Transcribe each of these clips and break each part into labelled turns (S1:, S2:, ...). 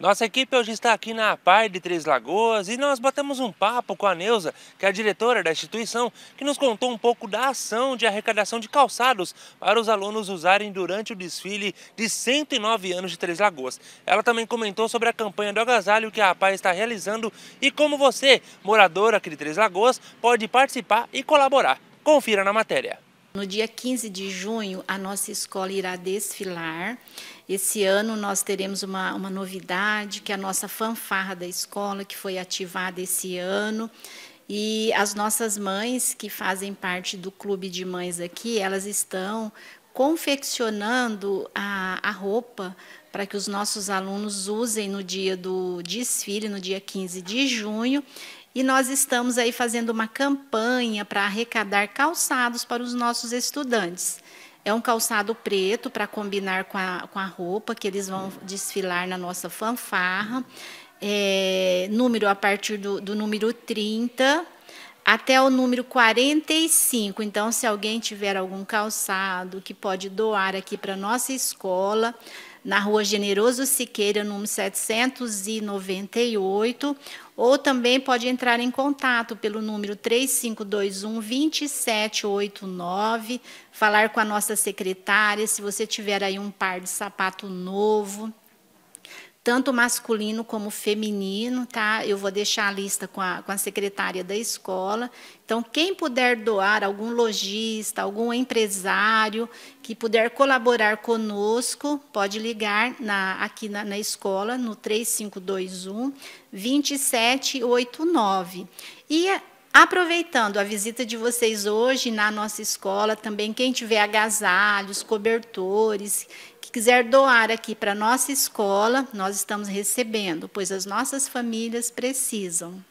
S1: Nossa equipe hoje está aqui na APAI de Três Lagoas e nós batemos um papo com a Neuza, que é a diretora da instituição, que nos contou um pouco da ação de arrecadação de calçados para os alunos usarem durante o desfile de 109 anos de Três Lagoas. Ela também comentou sobre a campanha do agasalho que a APAI está realizando e como você, morador aqui de Três Lagoas, pode participar e colaborar. Confira na matéria.
S2: No dia 15 de junho, a nossa escola irá desfilar. Esse ano nós teremos uma, uma novidade, que é a nossa fanfarra da escola, que foi ativada esse ano. E as nossas mães, que fazem parte do clube de mães aqui, elas estão confeccionando a, a roupa para que os nossos alunos usem no dia do desfile, no dia 15 de junho. E nós estamos aí fazendo uma campanha para arrecadar calçados para os nossos estudantes. É um calçado preto para combinar com a, com a roupa que eles vão desfilar na nossa fanfarra. É, número a partir do, do número 30 até o número 45. Então, se alguém tiver algum calçado que pode doar aqui para nossa escola, na Rua Generoso Siqueira, número 798, ou também pode entrar em contato pelo número 3521 2789, falar com a nossa secretária se você tiver aí um par de sapato novo, tanto masculino como feminino, tá? Eu vou deixar a lista com a, com a secretária da escola. Então, quem puder doar, algum lojista, algum empresário que puder colaborar conosco, pode ligar na, aqui na, na escola, no 3521 2789. E Aproveitando a visita de vocês hoje na nossa escola, também quem tiver agasalhos, cobertores, que quiser doar aqui para a nossa escola, nós estamos recebendo, pois as nossas famílias precisam.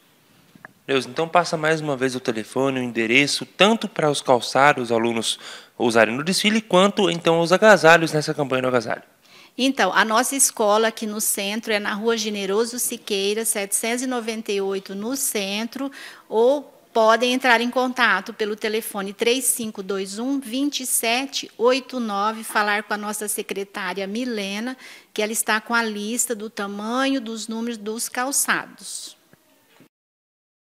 S1: Deus, então passa mais uma vez o telefone, o endereço, tanto para os calçados, os alunos usarem no desfile, quanto então os agasalhos nessa campanha do agasalho.
S2: Então, a nossa escola aqui no centro é na Rua Generoso Siqueira, 798, no centro, ou podem entrar em contato pelo telefone 3521 2789, falar com a nossa secretária Milena, que ela está com a lista do tamanho dos números dos calçados.